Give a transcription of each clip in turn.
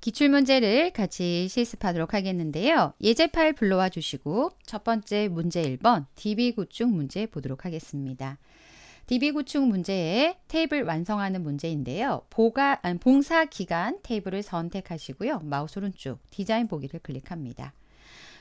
기출문제를 같이 실습하도록 하겠는데요. 예제 파일 불러와 주시고 첫 번째 문제 1번 DB 구축 문제 보도록 하겠습니다. DB 구축 문제에 테이블 완성하는 문제인데요. 보가, 아니, 봉사 기간 테이블을 선택하시고요. 마우스 오른쪽 디자인 보기를 클릭합니다.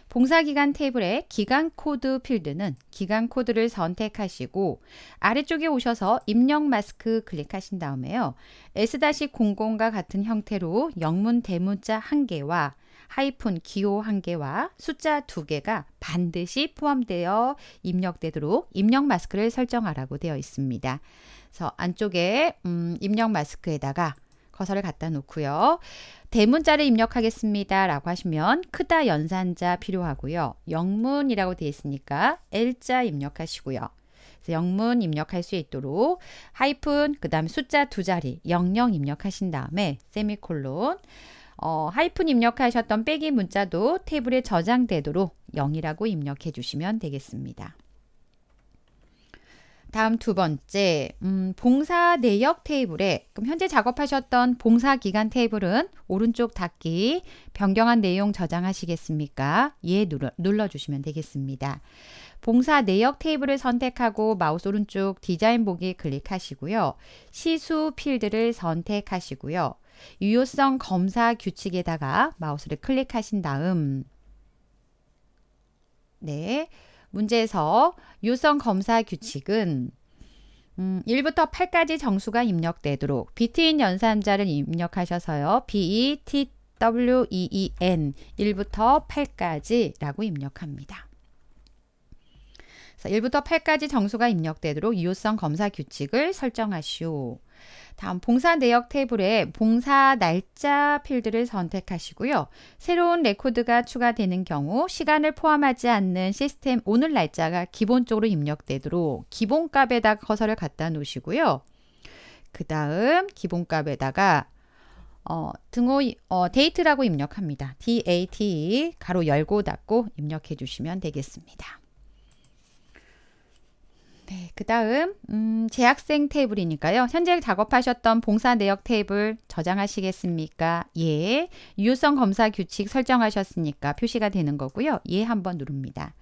봉사기간 테이블의 기간 코드 필드는 기간 코드를 선택하시고 아래쪽에 오셔서 입력 마스크 클릭하신 다음에요. S-00과 같은 형태로 영문 대문자 1개와 하이픈 기호 1개와 숫자 2개가 반드시 포함되어 입력되도록 입력 마스크를 설정하라고 되어 있습니다. 그래서 안쪽에 음, 입력 마스크에다가 커서를 갖다 놓고요. 대문자를 입력하겠습니다. 라고 하시면 크다 연산자 필요하고요. 영문이라고 되어 있으니까 L자 입력하시고요. 영문 입력할 수 있도록 하이픈 그 다음 숫자 두 자리 00 입력하신 다음에 세미콜론 어, 하이픈 입력하셨던 빼기 문자도 테이블에 저장되도록 0이라고 입력해 주시면 되겠습니다. 다음 두 번째, 음, 봉사 내역 테이블에 그럼 현재 작업하셨던 봉사 기간 테이블은 오른쪽 닫기 변경한 내용 저장하시겠습니까? 예 눌러, 눌러주시면 되겠습니다. 봉사 내역 테이블을 선택하고 마우스 오른쪽 디자인 보기 클릭하시고요. 시수 필드를 선택하시고요. 유효성 검사 규칙에다가 마우스를 클릭하신 다음 네. 문제에서 유성 검사 규칙은 음, 1부터 8까지 정수가 입력되도록 BT인 연산자를 입력하셔서요. BETWEEN 1부터 8까지라고 입력합니다. 그래서 1부터 8까지 정수가 입력되도록 유효성 검사 규칙을 설정하시오. 다음 봉사 내역 테이블에 봉사 날짜 필드를 선택하시고요. 새로운 레코드가 추가되는 경우 시간을 포함하지 않는 시스템 오늘 날짜가 기본적으로 입력되도록 기본값에다 커서를 갖다 놓으시고요. 그 다음 기본값에다가 어, 등호 어, 데이트라고 입력합니다. DAT 가로 열고 닫고 입력해 주시면 되겠습니다. 네, 그 다음, 음, 재학생 테이블이니까요. 현재 작업하셨던 봉사 내역 테이블 저장하시겠습니까? 예. 유효성 검사 규칙 설정하셨으니까 표시가 되는 거고요. 예 한번 누릅니다.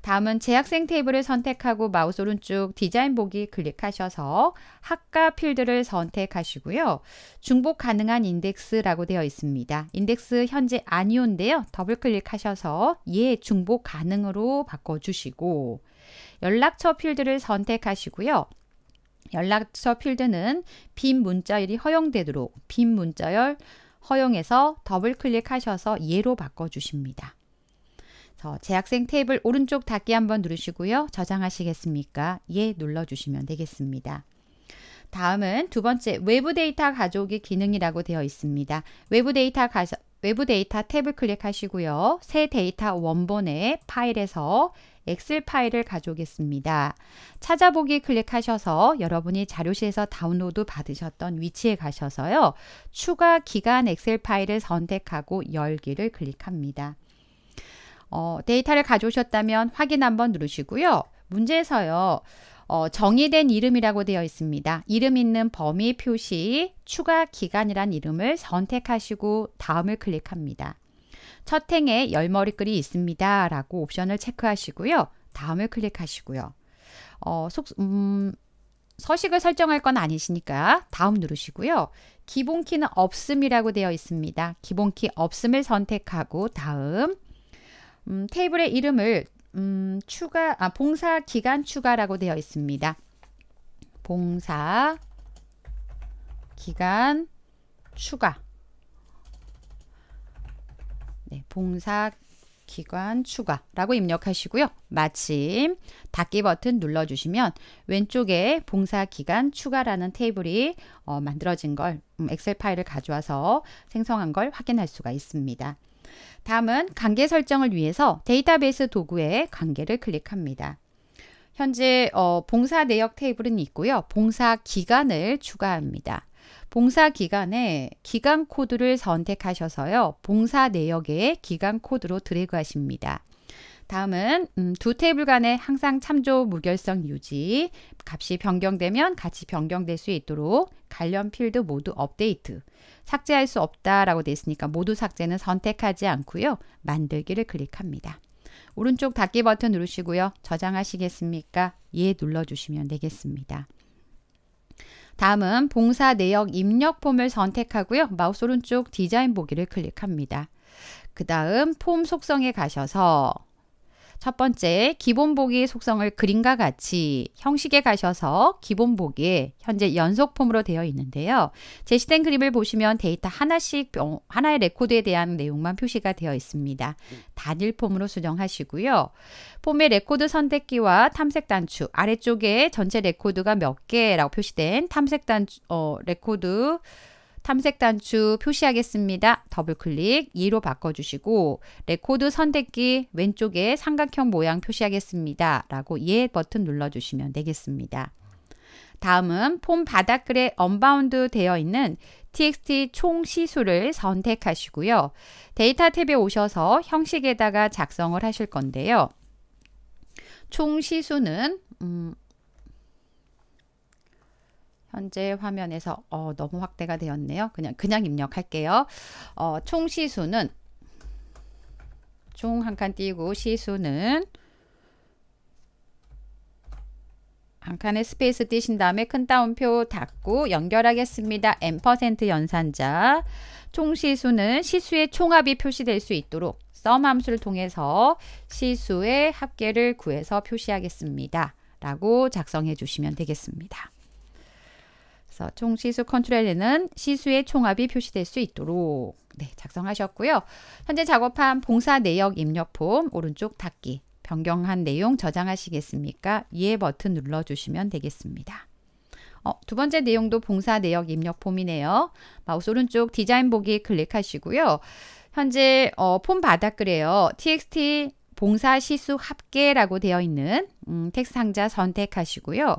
다음은 재학생 테이블을 선택하고 마우스 오른쪽 디자인 보기 클릭하셔서 학과 필드를 선택하시고요. 중복 가능한 인덱스라고 되어 있습니다. 인덱스 현재 아니온데요. 더블 클릭하셔서 예 중복 가능으로 바꿔주시고 연락처 필드를 선택하시고요. 연락처 필드는 빈 문자열이 허용되도록 빈 문자열 허용해서 더블 클릭하셔서 예로 바꿔주십니다. 그 재학생 테이블 오른쪽 닫기 한번 누르시고요. 저장하시겠습니까? 예 눌러주시면 되겠습니다. 다음은 두 번째 외부 데이터 가져오기 기능이라고 되어 있습니다. 외부 데이터 가져, 외부 데이터 탭을 클릭하시고요. 새 데이터 원본의 파일에서 엑셀 파일을 가져오겠습니다. 찾아보기 클릭하셔서 여러분이 자료실에서 다운로드 받으셨던 위치에 가셔서요. 추가 기간 엑셀 파일을 선택하고 열기를 클릭합니다. 어, 데이터를 가져오셨다면 확인 한번 누르시고요. 문제에서요. 어, 정의된 이름이라고 되어 있습니다. 이름 있는 범위 표시 추가 기간이란 이름을 선택하시고 다음을 클릭합니다. 첫 행에 열머리글이 있습니다. 라고 옵션을 체크하시고요. 다음을 클릭하시고요. 어, 속, 음, 서식을 설정할 건 아니시니까 다음 누르시고요. 기본키는 없음이라고 되어 있습니다. 기본키 없음을 선택하고 다음 음, 테이블의 이름을 음, 추가 아 봉사 기간 추가라고 되어 있습니다. 봉사 기간 추가 네, 봉사 기간 추가라고 입력하시고요. 마침 닫기 버튼 눌러주시면 왼쪽에 봉사 기간 추가라는 테이블이 어, 만들어진 걸 음, 엑셀 파일을 가져와서 생성한 걸 확인할 수가 있습니다. 다음은 관계 설정을 위해서 데이터베이스 도구에 관계를 클릭합니다. 현재 어, 봉사 내역 테이블은 있고요. 봉사 기간을 추가합니다. 봉사 기간에 기간 코드를 선택하셔서요. 봉사 내역에 기간 코드로 드래그 하십니다. 다음은 음, 두 테이블 간의 항상 참조 무결성 유지, 값이 변경되면 같이 변경될 수 있도록 관련 필드 모두 업데이트, 삭제할 수 없다라고 되어 있으니까 모두 삭제는 선택하지 않고요. 만들기를 클릭합니다. 오른쪽 닫기 버튼 누르시고요. 저장하시겠습니까? 예 눌러주시면 되겠습니다. 다음은 봉사 내역 입력 폼을 선택하고요. 마우스 오른쪽 디자인 보기를 클릭합니다. 그 다음 폼 속성에 가셔서 첫 번째, 기본 보기 속성을 그림과 같이 형식에 가셔서 기본 보기에 현재 연속 폼으로 되어 있는데요. 제시된 그림을 보시면 데이터 하나씩 어, 하나의 레코드에 대한 내용만 표시가 되어 있습니다. 단일 폼으로 수정하시고요. 폼의 레코드 선택기와 탐색 단추 아래쪽에 전체 레코드가 몇 개라고 표시된 탐색 단 어, 레코드 탐색 단추 표시하겠습니다. 더블클릭 2로 바꿔주시고 레코드 선택기 왼쪽에 삼각형 모양 표시하겠습니다. 라고 예 버튼 눌러주시면 되겠습니다. 다음은 폼 바닥글에 언바운드 되어 있는 txt 총 시수를 선택하시고요. 데이터 탭에 오셔서 형식에다가 작성을 하실 건데요. 총 시수는 음, 현재 화면에서 어, 너무 확대가 되었네요. 그냥 그냥 입력할게요. 어, 총 시수는 총 한 칸 띄고 시수는 한 칸에 스페이스 띄신 다음에 큰 따옴표 닫고 연결하겠습니다. n% 연산자 총 시수는 시수의 총합이 표시될 수 있도록 썸 함수를 통해서 시수의 합계를 구해서 표시하겠습니다. 라고 작성해 주시면 되겠습니다. 그래서 총시수 컨트롤에는 시수의 총합이 표시될 수 있도록 네, 작성하셨고요. 현재 작업한 봉사 내역 입력 폼 오른쪽 닫기 변경한 내용 저장하시겠습니까? 예 버튼 눌러주시면 되겠습니다. 어, 두 번째 내용도 봉사 내역 입력 폼이네요. 마우스 오른쪽 디자인 보기 클릭하시고요. 현재 어, 폼 바닥글에요. txt 봉사 시수 합계라고 되어 있는 음, 텍스트 상자 선택하시고요.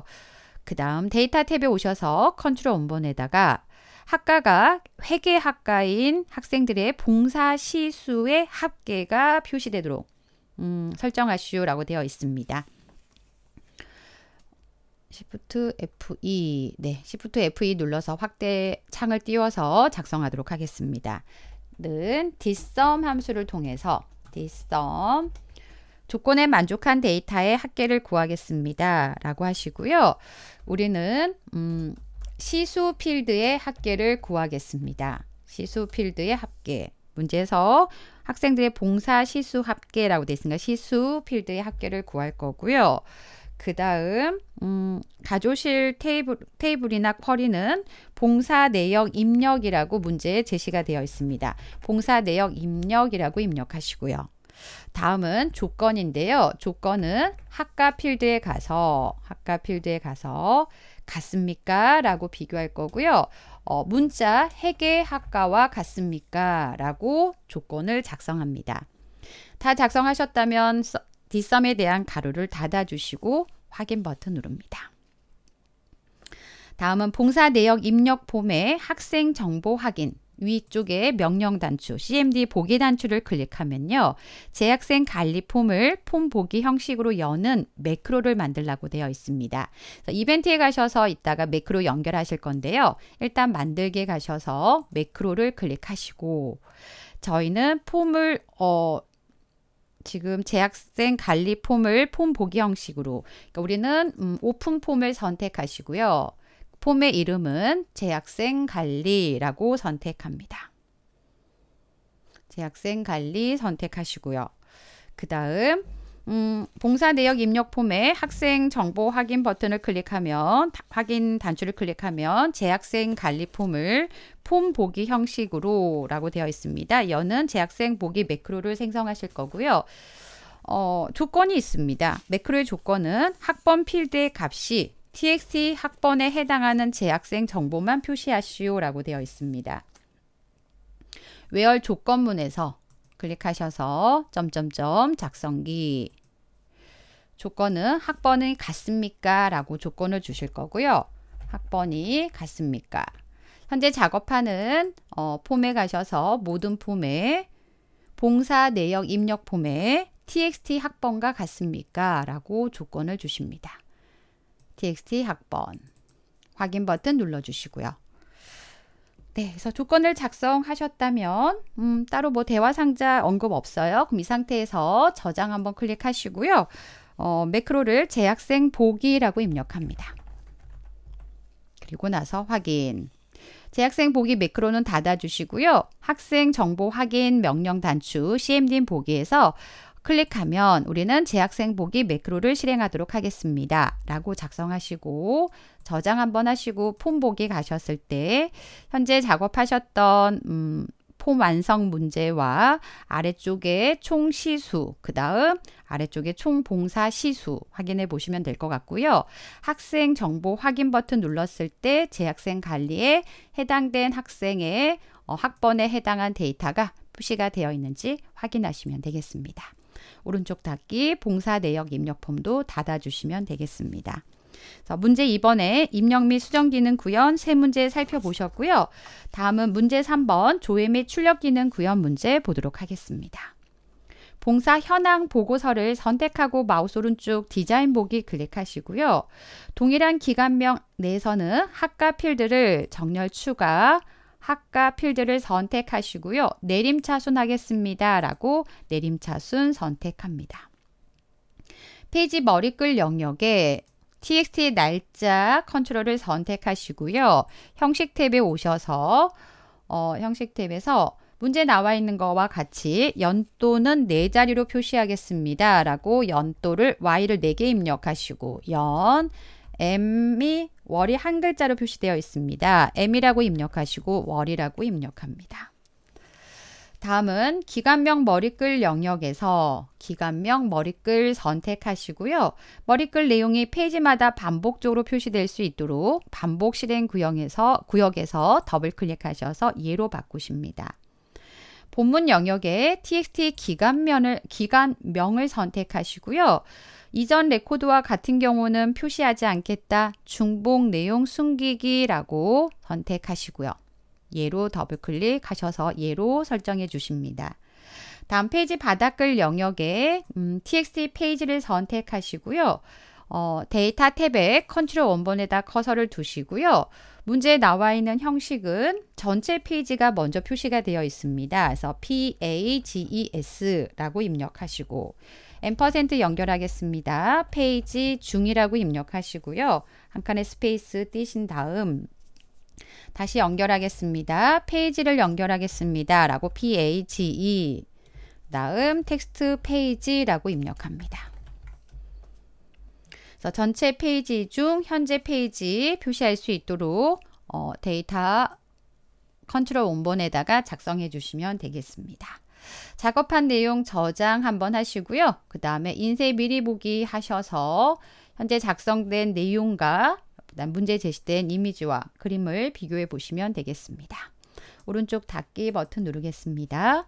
그 다음 데이터 탭에 오셔서 컨트롤 원본에다가 학과가 회계학과인 학생들의 봉사 시수의 합계가 표시되도록 음, 설정하시오라고 되어 있습니다. Shift F2, e, 네, Shift F2 e 눌러서 확대 창을 띄워서 작성하도록 하겠습니다. 는 dsum 함수를 통해서 dsum 조건에 만족한 데이터의 합계를 구하겠습니다. 라고 하시고요. 우리는 음, 시수 필드의 합계를 구하겠습니다. 시수 필드의 합계. 문제에서 학생들의 봉사 시수 합계라고 되어 있으니까 시수 필드의 합계를 구할 거고요. 그 다음 음, 가조실 테이블, 테이블이나 쿼리는 봉사 내역 입력이라고 문제에 제시가 되어 있습니다. 봉사 내역 입력이라고 입력하시고요. 다음은 조건인데요. 조건은 학과 필드에 가서 학과 필드에 가서 같습니까? 라고 비교할 거고요. 어, 문자 핵계 학과와 같습니까? 라고 조건을 작성합니다. 다 작성하셨다면 뒷섬에 대한 가로를 닫아주시고 확인 버튼 누릅니다. 다음은 봉사 내역 입력 폼에 학생 정보 확인 위쪽에 명령 단추, CMD 보기 단추를 클릭하면요. 재학생 관리 폼을 폼 보기 형식으로 여는 매크로를 만들라고 되어 있습니다. 이벤트에 가셔서 이따가 매크로 연결하실 건데요. 일단 만들기에 가셔서 매크로를 클릭하시고 저희는 폼을 어 지금 재학생 관리 폼을 폼 보기 형식으로 그러니까 우리는 음, 오픈 폼을 선택하시고요. 폼의 이름은 재학생 관리라고 선택합니다. 재학생 관리 선택하시고요. 그 다음 음, 봉사 내역 입력 폼에 학생 정보 확인 버튼을 클릭하면 다, 확인 단추를 클릭하면 재학생 관리 폼을 폼 보기 형식으로 라고 되어 있습니다. 여는 재학생 보기 매크로를 생성하실 거고요. 어, 조건이 있습니다. 매크로의 조건은 학번 필드의 값이 txt 학번에 해당하는 재학생 정보만 표시하시오라고 되어 있습니다. 외열 조건문에서 클릭하셔서 점점점 작성기 조건은 학번이 같습니까? 라고 조건을 주실 거고요. 학번이 같습니까? 현재 작업하는 어, 폼에 가셔서 모든 폼에 봉사 내역 입력 폼에 txt 학번과 같습니까? 라고 조건을 주십니다. txt 학번 확인 버튼 눌러주시고요. 네, 그래서 조건을 작성하셨다면 음, 따로 뭐 대화 상자 언급 없어요. 그럼 이 상태에서 저장 한번 클릭하시고요. 어, 매크로를 재학생 보기라고 입력합니다. 그리고 나서 확인. 재학생 보기 매크로는 닫아주시고요. 학생 정보 확인 명령 단추 CMD 보기에서 클릭하면 우리는 재학생 보기 매크로를 실행하도록 하겠습니다. 라고 작성하시고 저장 한번 하시고 폼 보기 가셨을 때 현재 작업하셨던 음, 폼 완성 문제와 아래쪽에 총 시수, 그 다음 아래쪽에 총 봉사 시수 확인해 보시면 될 것 같고요. 학생 정보 확인 버튼 눌렀을 때 재학생 관리에 해당된 학생의 어, 학번에 해당한 데이터가 표시가 되어 있는지 확인하시면 되겠습니다. 오른쪽 닫기, 봉사 내역 입력 폼도 닫아주시면 되겠습니다. 문제 2번에 입력 및 수정 기능 구현 세 문제 살펴보셨고요. 다음은 문제 3번 조회 및 출력 기능 구현 문제 보도록 하겠습니다. 봉사 현황 보고서를 선택하고 마우스 오른쪽 디자인 보기 클릭하시고요. 동일한 기간명 내에서는 학과 필드를 정렬 추가, 학과 필드를 선택하시고요. 내림차순 하겠습니다. 라고 내림차순 선택합니다. 페이지 머리글 영역에 t x t 날짜 컨트롤을 선택하시고요. 형식 탭에 오셔서 어, 형식 탭에서 문제 나와 있는 것과 같이 연도는 네 자리로 표시하겠습니다. 라고 연도를 y를 4개 입력하시고 연 m이 월이 한 글자로 표시되어 있습니다. M이라고 입력하시고 월이라고 입력합니다. 다음은 기간명 머리글 영역에서 기간명 머리글 선택하시고요. 머리글 내용이 페이지마다 반복적으로 표시될 수 있도록 반복 실행 구역에서, 구역에서 더블 클릭하셔서 예로 바꾸십니다. 본문 영역에 txt 기간명을, 기간명을 선택하시고요. 이전 레코드와 같은 경우는 표시하지 않겠다. 중복 내용 숨기기라고 선택하시고요. 예로 더블클릭하셔서 예로 설정해 주십니다. 다음 페이지 바닥글 영역에 음, txt 페이지를 선택하시고요. 어, 데이터 탭에 컨트롤 원본에다 커서를 두시고요. 문제에 나와 있는 형식은 전체 페이지가 먼저 표시가 되어 있습니다. 그래서 PAGES라고 입력하시고 M% 연결하겠습니다. 페이지 중이라고 입력하시고요. 한 칸의 스페이스 띄신 다음 다시 연결하겠습니다. 페이지를 연결하겠습니다. 라고 PAGE 다음 텍스트 페이지라고 입력합니다. 그래서 전체 페이지 중 현재 페이지 표시할 수 있도록 어, 데이터 컨트롤 원본에다가 작성해 주시면 되겠습니다. 작업한 내용 저장 한번 하시고요. 그 다음에 인쇄 미리 보기 하셔서 현재 작성된 내용과 문제 제시된 이미지와 그림을 비교해 보시면 되겠습니다. 오른쪽 닫기 버튼 누르겠습니다.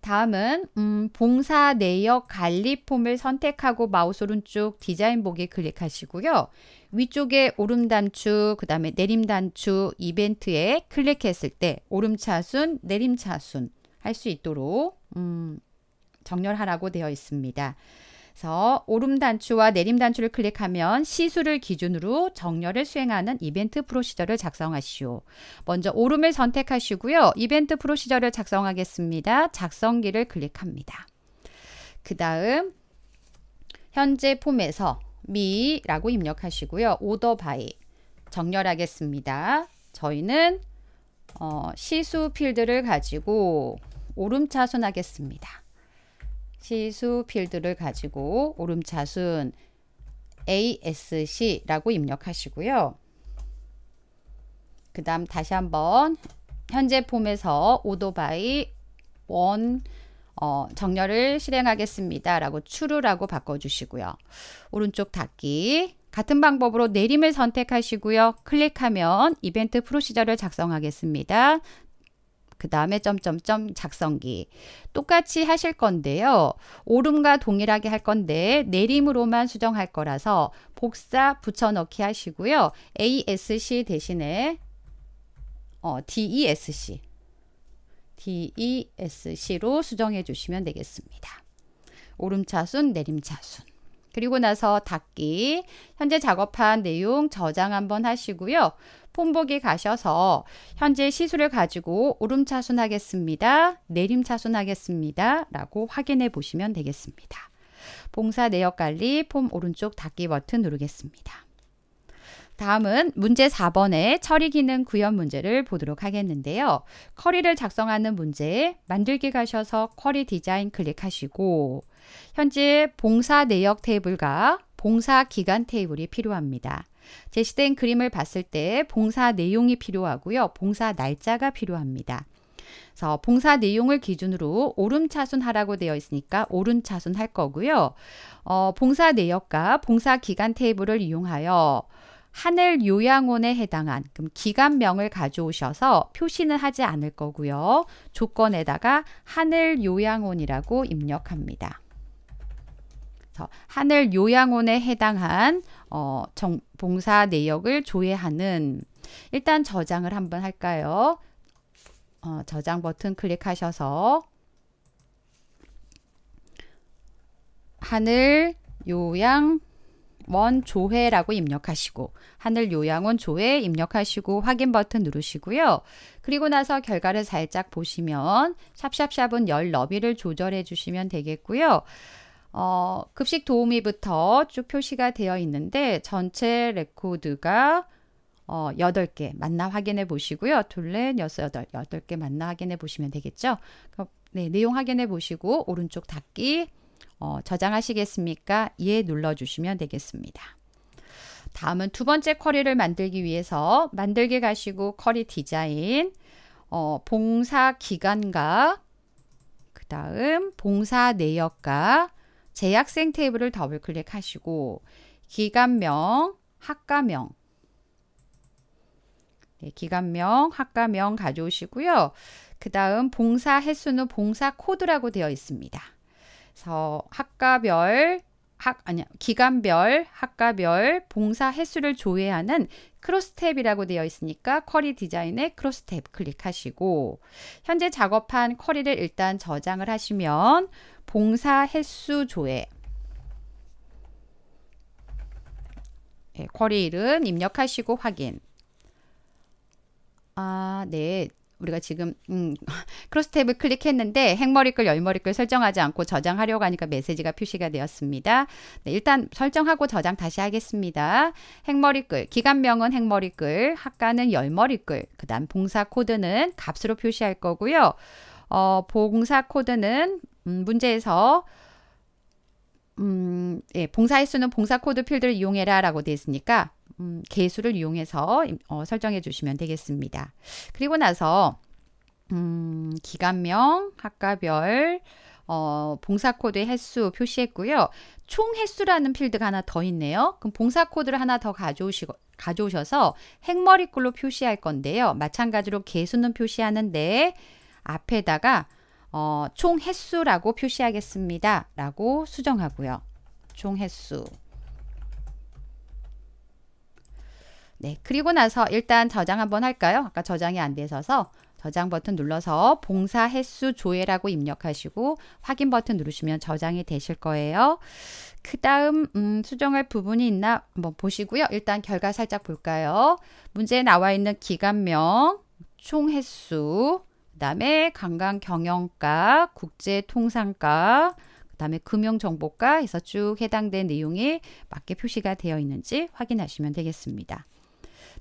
다음은 음, 봉사 내역 관리 폼을 선택하고 마우스 오른쪽 디자인 보기 클릭하시고요. 위쪽에 오름 단추, 그 다음에 내림 단추 이벤트에 클릭했을 때 오름 차순, 내림 차순 할수 있도록 음, 정렬하라고 되어 있습니다. 그래서 오름 단추와 내림 단추를 클릭하면 시수를 기준으로 정렬을 수행하는 이벤트 프로시저를 작성하시오. 먼저 오름을 선택하시고요. 이벤트 프로시저를 작성하겠습니다. 작성기를 클릭합니다. 그 다음 현재 폼에서 미라고 입력하시고요. 오더 바이 정렬하겠습니다. 저희는 어, 시수 필드를 가지고 오름차순 하겠습니다. 시수 필드를 가지고 오름차순 ASC라고 입력하시고요. 그 다음 다시 한번 현재 폼에서 오도바이 원 어, 정렬을 실행하겠습니다. 라고 추루라고 바꿔주시고요. 오른쪽 닫기 같은 방법으로 내림을 선택하시고요. 클릭하면 이벤트 프로시저를 작성하겠습니다. 그 다음에 점점점 작성기 똑같이 하실 건데요. 오름과 동일하게 할 건데 내림으로만 수정할 거라서 복사 붙여넣기 하시고요. ASC 대신에 어, DESC DESC로 수정해 주시면 되겠습니다. 오름차순, 내림차순. 그리고 나서 닫기, 현재 작업한 내용 저장 한번 하시고요. 폰복에 가셔서 현재 시술을 가지고 오름차순하겠습니다. 내림차순하겠습니다. 라고 확인해 보시면 되겠습니다. 봉사 내역 관리 폼 오른쪽 닫기 버튼 누르겠습니다. 다음은 문제 4번의 처리 기능 구현 문제를 보도록 하겠는데요. 커리를 작성하는 문제 만들기 가셔서 커리 디자인 클릭하시고 현재 봉사 내역 테이블과 봉사 기간 테이블이 필요합니다. 제시된 그림을 봤을 때 봉사 내용이 필요하고요. 봉사 날짜가 필요합니다. 그래서 봉사 내용을 기준으로 오름차순하라고 되어 있으니까 오름차순 할 거고요. 어, 봉사 내역과 봉사 기간 테이블을 이용하여 하늘 요양원에 해당한 그럼 기간명을 가져오셔서 표시는 하지 않을 거고요. 조건에다가 하늘 요양원이라고 입력합니다. 하늘 요양원에 해당한 어, 정, 봉사 내역을 조회하는 일단 저장을 한번 할까요? 어, 저장 버튼 클릭하셔서 하늘 요양 원 조회라고 입력하시고 하늘 요양원 조회 입력하시고 확인 버튼 누르시고요. 그리고 나서 결과를 살짝 보시면 샵샵샵은 열 너비를 조절해 주시면 되겠고요. 어, 급식 도우미부터 쭉 표시가 되어 있는데 전체 레코드가 어, 8개 만나 확인해 보시고요. 둘레 6, 8, 8개 만나 확인해 보시면 되겠죠. 네, 내용 확인해 보시고 오른쪽 닫기 어, 저장하시겠습니까? 예 눌러주시면 되겠습니다. 다음은 두 번째 쿼리를 만들기 위해서 만들기 가시고 쿼리 디자인 어, 봉사 기간과 그 다음 봉사 내역과 재학생 테이블을 더블 클릭하시고 기간명, 학과명 네, 기간명, 학과명 가져오시고요. 그 다음 봉사 횟수는 봉사 코드라고 되어 있습니다. 그래서 학과별 학아니 기간별, 학과별, 봉사 횟수를 조회하는 크로스탭이라고 되어 있으니까 쿼리 디자인의 크로스탭 클릭하시고 현재 작업한 쿼리를 일단 저장을 하시면 봉사 횟수 조회 네, 예, 쿼리 이름 입력하시고 확인 아, 네. 우리가 지금 음, 크로스 탭을 클릭했는데 행머리 글, 열머리 글 설정하지 않고 저장하려고 하니까 메시지가 표시가 되었습니다. 네, 일단 설정하고 저장 다시 하겠습니다. 행머리 글, 기간명은 행머리 글, 학과는 열머리 글, 그 다음 봉사 코드는 값으로 표시할 거고요. 어, 봉사 코드는 음, 문제에서 음, 예, 봉사의 수는 봉사 코드 필드를 이용해라 라고 되어 있으니까 음, 개수를 이용해서 어, 설정해 주시면 되겠습니다. 그리고 나서 음, 기간명, 학과별, 어, 봉사코드의 횟수 표시했고요. 총 횟수라는 필드가 하나 더 있네요. 그럼 봉사코드를 하나 더 가져오시고, 가져오셔서 핵머리꼴로 표시할 건데요. 마찬가지로 개수는 표시하는데 앞에다가 어, 총 횟수라고 표시하겠습니다. 라고 수정하고요. 총 횟수. 네, 그리고 나서 일단 저장 한번 할까요? 아까 저장이 안되셔서 저장 버튼 눌러서 봉사 횟수 조회라고 입력하시고 확인 버튼 누르시면 저장이 되실 거예요. 그 다음 음, 수정할 부분이 있나 한번 보시고요. 일단 결과 살짝 볼까요? 문제에 나와 있는 기간명, 총 횟수, 그 다음에 관광 경영가, 국제 통상가, 그 다음에 금융정보가 해서 쭉 해당된 내용이 맞게 표시가 되어 있는지 확인하시면 되겠습니다.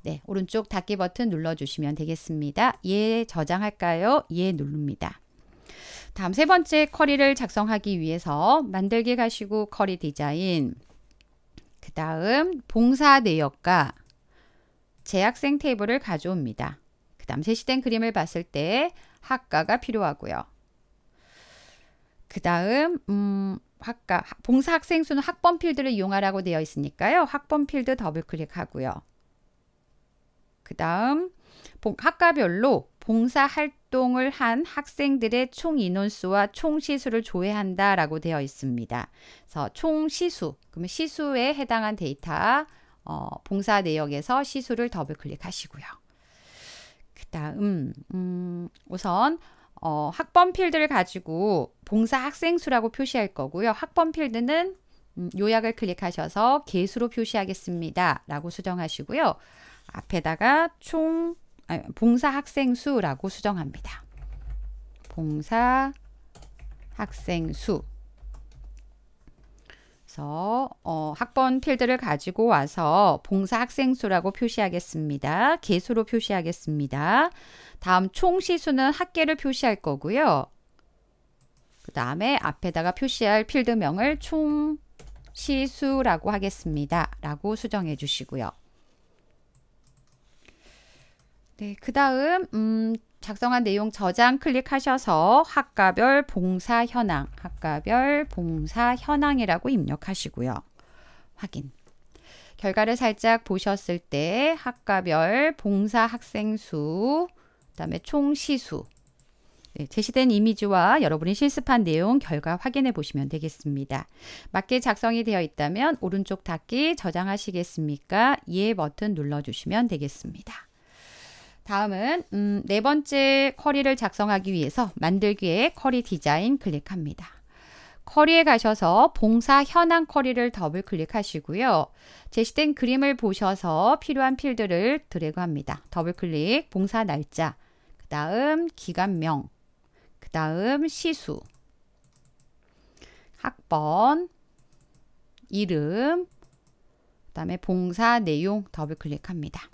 네, 오른쪽 닫기 버튼 눌러주시면 되겠습니다. 예 저장할까요? 예 누릅니다. 다음 세 번째 커리를 작성하기 위해서 만들기 가시고 커리 디자인 그 다음 봉사 내역과 재학생 테이블을 가져옵니다. 그 다음 제시된 그림을 봤을 때 학과가 필요하고요. 그 다음 음, 학과 봉사 학생 수는 학번 필드를 이용하라고 되어 있으니까요. 학번 필드 더블 클릭하고요. 그 다음 학과별로 봉사활동을 한 학생들의 총 인원수와 총 시수를 조회한다라고 되어 있습니다. 그래서 총 시수, 그러면 시수에 해당한 데이터, 어, 봉사 내역에서 시수를 더블 클릭하시고요. 그 다음, 음, 우선 어, 학번 필드를 가지고 봉사 학생 수라고 표시할 거고요. 학번 필드는 음, 요약을 클릭하셔서 개수로 표시하겠습니다. 라고 수정하시고요. 앞에다가 총 아니, 봉사 학생 수라고 수정합니다. 봉사 학생 수. 그래서 어, 학번 필드를 가지고 와서 봉사 학생 수라고 표시하겠습니다. 개수로 표시하겠습니다. 다음 총시수는 학계를 표시할 거고요. 그 다음에 앞에다가 표시할 필드명을 총시수라고 하겠습니다. 라고 수정해 주시고요. 네, 그 다음 음, 작성한 내용 저장 클릭하셔서 학과별 봉사 현황, 학과별 봉사 현황이라고 입력하시고요. 확인. 결과를 살짝 보셨을 때 학과별 봉사 학생 수, 그다음에 총 시수, 네, 제시된 이미지와 여러분이 실습한 내용 결과 확인해 보시면 되겠습니다. 맞게 작성이 되어 있다면 오른쪽 닫기 저장하시겠습니까? 예 버튼 눌러주시면 되겠습니다. 다음은 음, 네 번째 쿼리를 작성하기 위해서 만들기에 쿼리 디자인 클릭합니다. 쿼리에 가셔서 봉사 현황 쿼리를 더블 클릭하시고요. 제시된 그림을 보셔서 필요한 필드를 드래그합니다. 더블 클릭, 봉사 날짜, 그 다음 기간명, 그 다음 시수, 학번, 이름, 그 다음에 봉사 내용 더블 클릭합니다.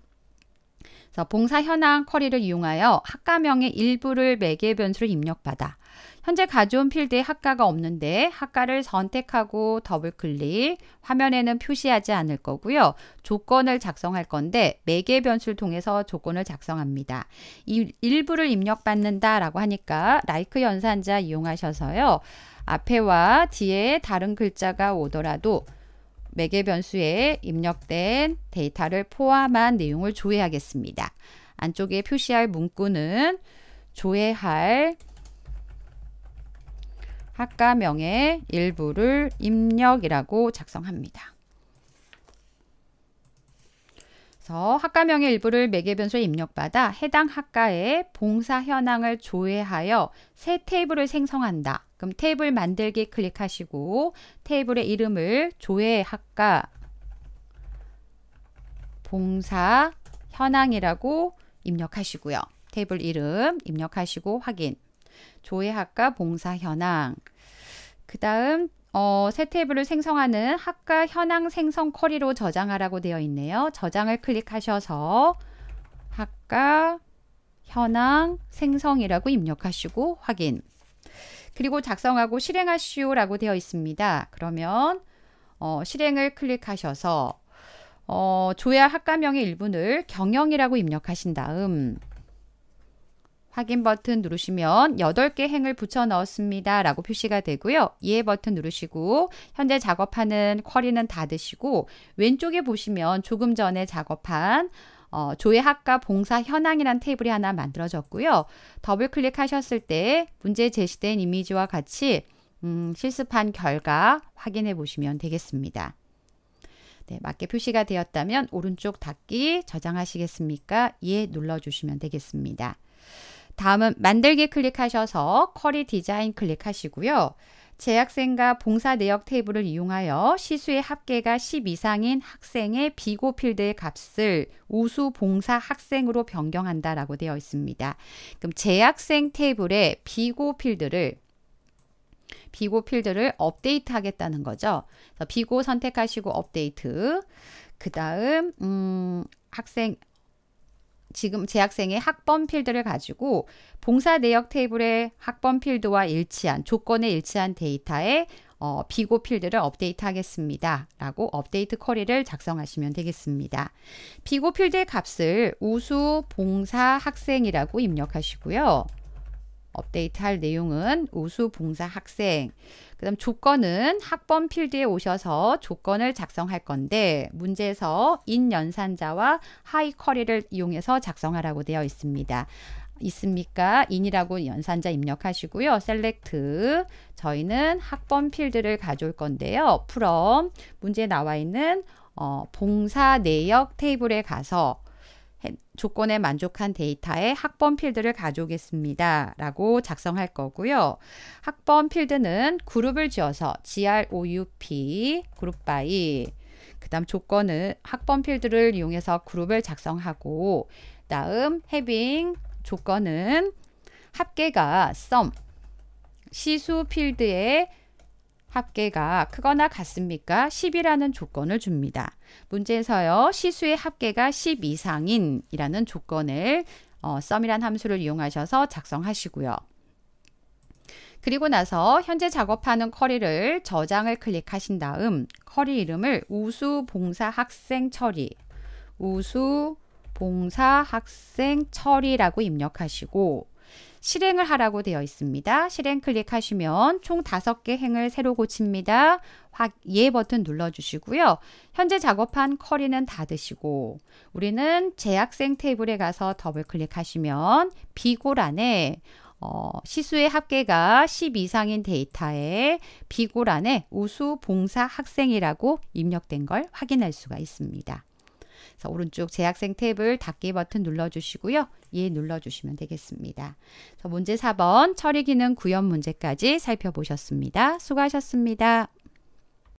자, 봉사 현황 커리를 이용하여 학과명의 일부를 매개 변수로 입력받아 현재 가져온 필드에 학과가 없는데 학과를 선택하고 더블 클릭 화면에는 표시하지 않을 거고요. 조건을 작성할 건데 매개 변수를 통해서 조건을 작성합니다. 이 일부를 입력받는다라고 하니까 라이크 연산자 이용하셔서요. 앞에와 뒤에 다른 글자가 오더라도 매개 변수에 입력된 데이터를 포함한 내용을 조회하겠습니다. 안쪽에 표시할 문구는 조회할 학과명의 일부를 입력이라고 작성합니다. 그래서 학과명의 일부를 매개변수에 입력받아 해당 학과의 봉사 현황을 조회하여 새 테이블을 생성한다. 그럼 테이블 만들기 클릭하시고 테이블의 이름을 조회 학과 봉사 현황이라고 입력하시고요. 테이블 이름 입력하시고 확인. 조회학과 봉사 현황. 그 다음 어, 새 테이블을 생성하는 학과 현황 생성 쿼리로 저장하라고 되어 있네요. 저장을 클릭하셔서 학과 현황 생성이라고 입력하시고 확인. 그리고 작성하고 실행하시오라고 되어 있습니다. 그러면 어, 실행을 클릭하셔서 어, 조야 학과명의 일부를 경영이라고 입력하신 다음 확인 버튼 누르시면 8개 행을 붙여 넣었습니다. 라고 표시가 되고요. 이해 예 버튼 누르시고 현재 작업하는 쿼리는 닫으시고 왼쪽에 보시면 조금 전에 작업한 어, 조회학과 봉사 현황이란 테이블이 하나 만들어졌고요. 더블 클릭하셨을 때 문제 제시된 이미지와 같이 음, 실습한 결과 확인해 보시면 되겠습니다. 네, 맞게 표시가 되었다면 오른쪽 닫기 저장하시겠습니까? 예 눌러주시면 되겠습니다. 다음은 만들기 클릭하셔서 쿼리 디자인 클릭하시고요. 재학생과 봉사 내역 테이블을 이용하여 시수의 합계가 10 이상인 학생의 비고 필드의 값을 우수 봉사 학생으로 변경한다라고 되어 있습니다. 그럼 재학생 테이블의 비고 필드를 비고 필드를 업데이트 하겠다는 거죠. 비고 선택하시고 업데이트. 그 다음 음, 학생 지금 재학생의 학번 필드를 가지고 봉사 내역 테이블의 학번 필드와 일치한 조건에 일치한 데이터에 어, 비고 필드를 업데이트 하겠습니다. 라고 업데이트 쿼리를 작성하시면 되겠습니다. 비고 필드의 값을 우수 봉사 학생이라고 입력하시고요. 업데이트할 내용은 우수 봉사 학생 그 다음 조건은 학번 필드에 오셔서 조건을 작성할 건데 문제에서 인연산자와 하이커리를 이용해서 작성하라고 되어 있습니다. 있습니까? 인이라고 연산자 입력하시고요. 셀렉트 저희는 학번 필드를 가져올 건데요. 프롬 문제에 나와 있는 어, 봉사 내역 테이블에 가서 조건에 만족한 데이터의 학번 필드를 가져오겠습니다. 라고 작성할 거고요. 학번 필드는 그룹을 지어서 GROUP 그룹 바이 그 다음 조건은 학번 필드를 이용해서 그룹을 작성하고 다음 having 조건은 합계가 sum 시수 필드의 합계가 크거나 같습니까? 10이라는 조건을 줍니다. 문제에서요. 시수의 합계가 10 이상인 이라는 조건을 어, 썸이란 함수를 이용하셔서 작성하시고요. 그리고 나서 현재 작업하는 커리를 저장을 클릭하신 다음 커리 이름을 우수 봉사 학생 처리 우수 봉사 학생 처리라고 입력하시고 실행을 하라고 되어 있습니다. 실행 클릭하시면 총다개 행을 새로 고칩니다. 확, 예 버튼 눌러주시고요. 현재 작업한 커리는 닫으시고 우리는 재학생 테이블에 가서 더블 클릭하시면 비고란에 어, 시수의 합계가 10 이상인 데이터에 비고란에 우수 봉사 학생이라고 입력된 걸 확인할 수가 있습니다. 그래서 오른쪽 재학생 탭을 닫기 버튼 눌러주시고요. 예 눌러주시면 되겠습니다. 문제 4번 처리 기능 구현 문제까지 살펴보셨습니다. 수고하셨습니다.